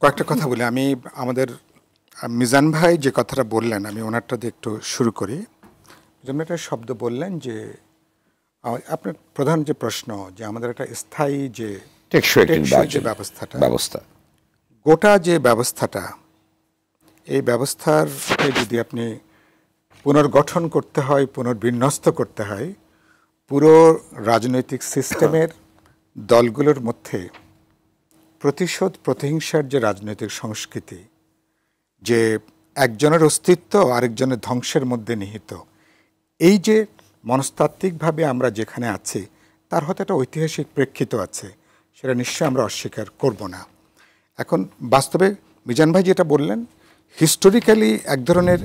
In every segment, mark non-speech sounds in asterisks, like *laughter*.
কয়েকটা কথা বলি আমি আমাদের মিজান ভাই যে কথাটা বললেন আমি ওনারটা দিয়ে একটু শুরু করি মিজান একটা শব্দ বললেন যে আপনার প্রধান যে প্রশ্ন যে আমাদের একটা স্থায়ী যে ব্যবস্থাটা ব্যবস্থা গোটা যে ব্যবস্থাটা এই ব্যবস্থার যদি আপনি পুনর্গঠন করতে হয় পুনর্বিন্যস্ত করতে হয় পুরো রাজনৈতিক সিস্টেমের দলগুলোর মধ্যে প্রতিশোধ প্রতিহিংসার যে রাজনৈতিক সংস্কৃতি যে একজনের অস্তিত্ব আরেকজনের ধ্বংসের মধ্যে নিহিত এই যে মনস্তাত্ত্বিকভাবে আমরা যেখানে আছি তার হয়তো একটা ঐতিহাসিক প্রেক্ষিত আছে সেটা নিশ্চয়ই আমরা অস্বীকার করব না এখন বাস্তবে মিজান ভাই যেটা বললেন হিস্টোরিক্যালি এক ধরনের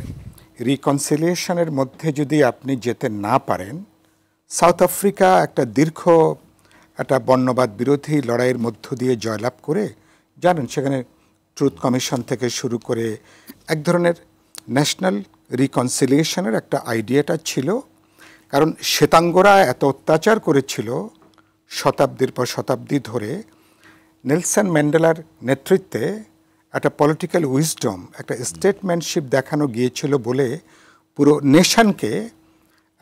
রিকনসিলিয়েশনের মধ্যে যদি আপনি যেতে না পারেন সাউথ আফ্রিকা একটা দীর্ঘ একটা বর্ণবাদ বিরোধী লড়াইয়ের মধ্য দিয়ে জয়লাভ করে জানেন সেখানে ট্রুথ কমিশন থেকে শুরু করে এক ধরনের ন্যাশনাল রিকনসিলিয়েশনের একটা আইডিয়াটা ছিল কারণ শ্বেতাঙ্গরা এত অত্যাচার করেছিল শতাব্দীর পর শতাব্দী ধরে নেলসন ম্যান্ডেলার নেতৃত্বে একটা পলিটিক্যাল উইজডম একটা স্টেটম্যানশিপ দেখানো গিয়েছিল বলে পুরো নেশনকে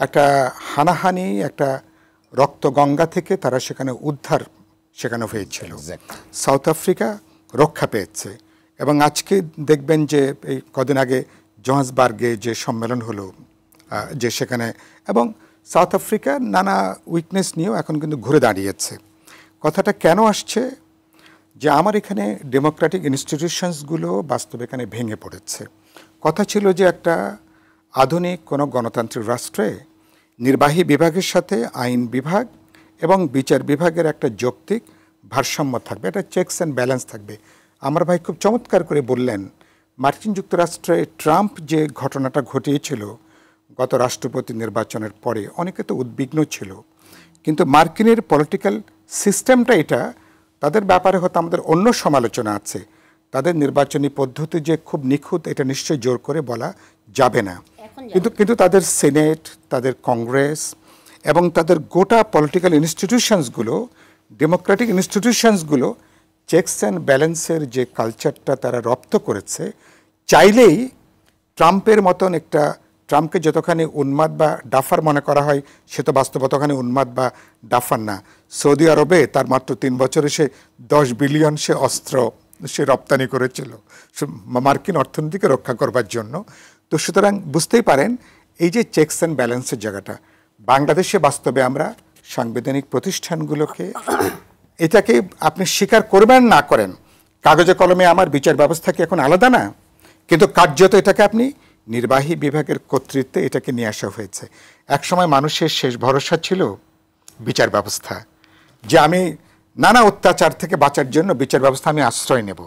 একটা হানাহানি একটা রক্ত গঙ্গা থেকে তারা সেখানে উদ্ধার সেখানে হয়েছিল সাউথ আফ্রিকা রক্ষা পেয়েছে এবং আজকে দেখবেন যে এই কদিন আগে জোহান্সবার্গে যে সম্মেলন হলো যে সেখানে এবং সাউথ আফ্রিকা নানা উইকনেস নিয়েও এখন কিন্তু ঘুরে দাঁড়িয়েছে কথাটা কেন আসছে যে আমার এখানে ডেমোক্রেটিক ইনস্টিটিউশনসগুলো বাস্তবে এখানে ভেঙে পড়েছে কথা ছিল যে একটা আধুনিক কোনো গণতান্ত্রিক রাষ্ট্রে নির্বাহী বিভাগের সাথে আইন বিভাগ এবং বিচার বিভাগের একটা যৌক্তিক ভারসাম্য থাকবে একটা চেকস অ্যান্ড ব্যালেন্স থাকবে আমার ভাই খুব চমৎকার করে বললেন মার্কিন যুক্তরাষ্ট্রে ট্রাম্প যে ঘটনাটা ঘটিয়েছিল গত রাষ্ট্রপতি নির্বাচনের পরে অনেকে তো উদ্বিগ্ন ছিল কিন্তু মার্কিনের পলিটিক্যাল সিস্টেমটা এটা তাদের ব্যাপারে হয়তো আমাদের অন্য সমালোচনা আছে তাদের নির্বাচনী পদ্ধতি যে খুব নিখুঁত এটা নিশ্চয়ই জোর করে বলা যাবে না কিন্তু কিন্তু তাদের সিনেট তাদের কংগ্রেস এবং তাদের গোটা পলিটিক্যাল ইনস্টিটিউশনসগুলো ডেমোক্রেটিক ইনস্টিটিউশনসগুলো চেকস অ্যান্ড ব্যালেন্সের যে কালচারটা তারা রপ্ত করেছে চাইলেই ট্রাম্পের মতন একটা ট্রাম্পকে যতখানি উন্মাদ বা ডাফার মনে করা হয় সে তো বাস্তব ততখানি উন্মাদ বা ডাফার না সৌদি আরবে তার মাত্র তিন বছরে সে দশ বিলিয়ন সে অস্ত্র সে রপ্তানি করেছিল মার্কিন অর্থনীতিকে রক্ষা করবার জন্য তো সুতরাং বুঝতেই পারেন এই যে চেকস অ্যান্ড ব্যালেন্সের জায়গাটা বাংলাদেশে বাস্তবে আমরা সাংবিধানিক প্রতিষ্ঠানগুলোকে *coughs* এটাকে আপনি স্বীকার করবেন না করেন কাগজে কলমে আমার বিচার ব্যবস্থা কি এখন আলাদা না কিন্তু কার্যত এটাকে আপনি নির্বাহী বিভাগের কর্তৃত্বে এটাকে নিয়ে আসা হয়েছে একসময় মানুষের শেষ ভরসা ছিল বিচার ব্যবস্থা যে আমি নানা অত্যাচার থেকে বাঁচার জন্য বিচার ব্যবস্থা আমি আশ্রয় নেব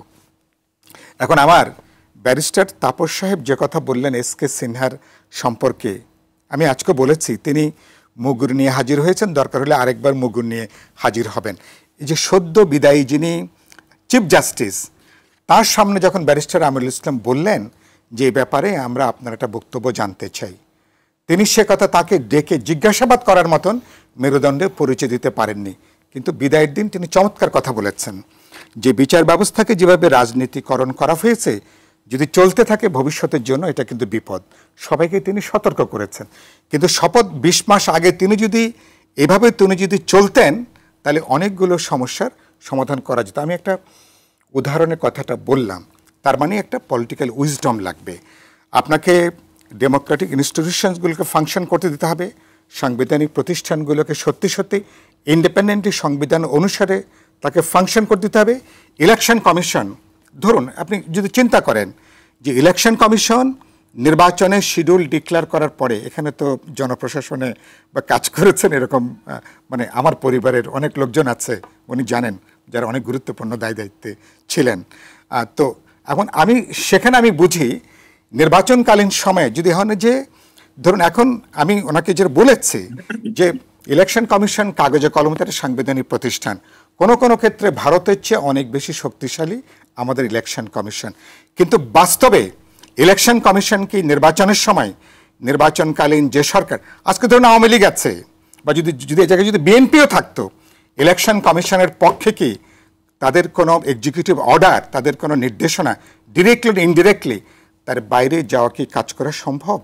এখন আমার ব্যারিস্টার তাপস সাহেব যে কথা বললেন এস কে সিনহার সম্পর্কে আমি আজকে বলেছি তিনি মুগুর নিয়ে হাজির হয়েছেন দরকার হলে আরেকবার মুগুর নিয়ে হাজির হবেন এই যে সদ্য বিদায়ী যিনি চিফ জাস্টিস তার সামনে যখন ব্যারিস্টার আমিরুল ইসলাম বললেন যে ব্যাপারে আমরা আপনার একটা বক্তব্য জানতে চাই তিনি সে কথা তাকে ডেকে জিজ্ঞাসাবাদ করার মতন মেরুদণ্ডে পরিচয় দিতে পারেননি কিন্তু বিদায়ের দিন তিনি চমৎকার কথা বলেছেন যে বিচার ব্যবস্থাকে যেভাবে রাজনীতিকরণ করা হয়েছে যদি চলতে থাকে ভবিষ্যতের জন্য এটা কিন্তু বিপদ সবাইকে তিনি সতর্ক করেছেন কিন্তু শপথ বিশ মাস আগে তিনি যদি এভাবে তিনি যদি চলতেন তাহলে অনেকগুলো সমস্যার সমাধান করা যেত আমি একটা উদাহরণের কথাটা বললাম তার মানে একটা পলিটিক্যাল উইজডম লাগবে আপনাকে ডেমোক্রেটিক ইনস্টিটিউশনসগুলোকে ফাংশন করতে দিতে হবে সাংবিধানিক প্রতিষ্ঠানগুলোকে সত্যি সত্যি ইন্ডিপেন্ডেন্ট সংবিধান অনুসারে তাকে ফাংশন করতে দিতে হবে ইলেকশন কমিশন ধরুন আপনি যদি চিন্তা করেন যে ইলেকশন কমিশন নির্বাচনের শিডিউল ডিক্লেয়ার করার পরে এখানে তো জনপ্রশাসনে বা কাজ করেছেন এরকম মানে আমার পরিবারের অনেক লোকজন আছে উনি জানেন যারা অনেক গুরুত্বপূর্ণ দায় দায়িত্বে ছিলেন তো এখন আমি সেখানে আমি বুঝি নির্বাচনকালীন সময়ে যদি হন যে ধরুন এখন আমি ওনাকে যে বলেছি যে ইলেকশন কমিশন কাগজে কলমে তার সাংবিধানিক প্রতিষ্ঠান কোনো কোনো ক্ষেত্রে ভারতের চেয়ে অনেক বেশি শক্তিশালী আমাদের ইলেকশন কমিশন কিন্তু বাস্তবে ইলেকশন কমিশন কি নির্বাচনের সময় নির্বাচনকালীন যে সরকার আজকে ধরুন আওয়ামী লীগ আছে বা যদি যদি এ জায়গায় যদি বিএনপিও থাকতো ইলেকশন কমিশনের পক্ষে কি তাদের কোনো এক্সিকিউটিভ অর্ডার তাদের কোনো নির্দেশনা ডিরেক্টলি ইনডিরেক্টলি তার বাইরে যাওয়া কি কাজ করা সম্ভব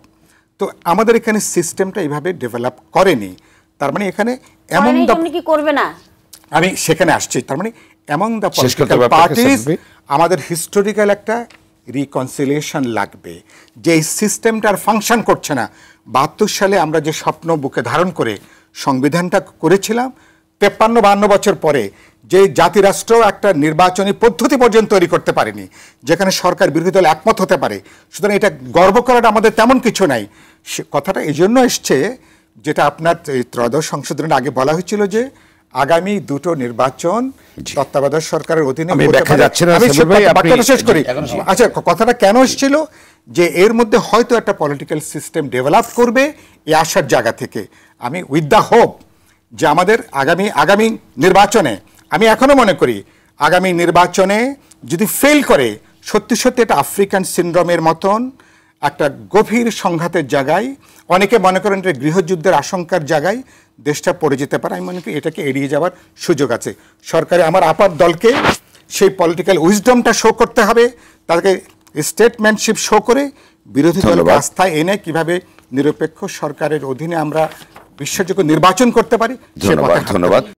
তো আমাদের এখানে সিস্টেমটা এইভাবে ডেভেলপ করেনি তার মানে এখানে এমন কি করবে না আমি সেখানে আসছি তার মানে এমন দ্য পলিটিক্যাল পার্টিস আমাদের হিস্টোরিক্যাল একটা রিকনসিলিয়েশন লাগবে যে সিস্টেমটার ফাংশন করছে না বাহাত্তর সালে আমরা যে স্বপ্ন বুকে ধারণ করে সংবিধানটা করেছিলাম তেপ্পান্ন বান্ন বছর পরে যে জাতিরাষ্ট্র একটা নির্বাচনী পদ্ধতি পর্যন্ত তৈরি করতে পারেনি যেখানে সরকার বিরোধী দল একমত হতে পারে সুতরাং এটা গর্ব করাটা আমাদের তেমন কিছু নাই সে কথাটা এই জন্য এসছে যেটা আপনার এই ত্রয়োদশ সংশোধনের আগে বলা হয়েছিল যে আগামী দুটো নির্বাচন তত্ত্বাবধায়ক সরকারের অধীনে শেষ করি আচ্ছা কথাটা কেন এসেছিল যে এর মধ্যে হয়তো একটা পলিটিক্যাল সিস্টেম ডেভেলপ করবে এই আসার জায়গা থেকে আমি উইথ দ্য হোপ যে আমাদের আগামী আগামী নির্বাচনে আমি এখনও মনে করি আগামী নির্বাচনে যদি ফেল করে সত্যি সত্যি এটা আফ্রিকান সিন্ড্রোমের মতন একটা গভীর সংঘাতের জায়গায় অনেকে মনে করেন যে গৃহযুদ্ধের আশঙ্কার জায়গায় দেশটা পড়ে যেতে পারে আমি মনে করি এটাকে এড়িয়ে যাওয়ার সুযোগ আছে সরকারে আমার আপার দলকে সেই পলিটিক্যাল উইজডমটা শো করতে হবে তাদেরকে স্টেটমেন্টশিপ শো করে বিরোধী দলকে আস্থায় এনে কিভাবে নিরপেক্ষ সরকারের অধীনে আমরা বিশ্বযোগ্য নির্বাচন করতে পারি ধন্যবাদ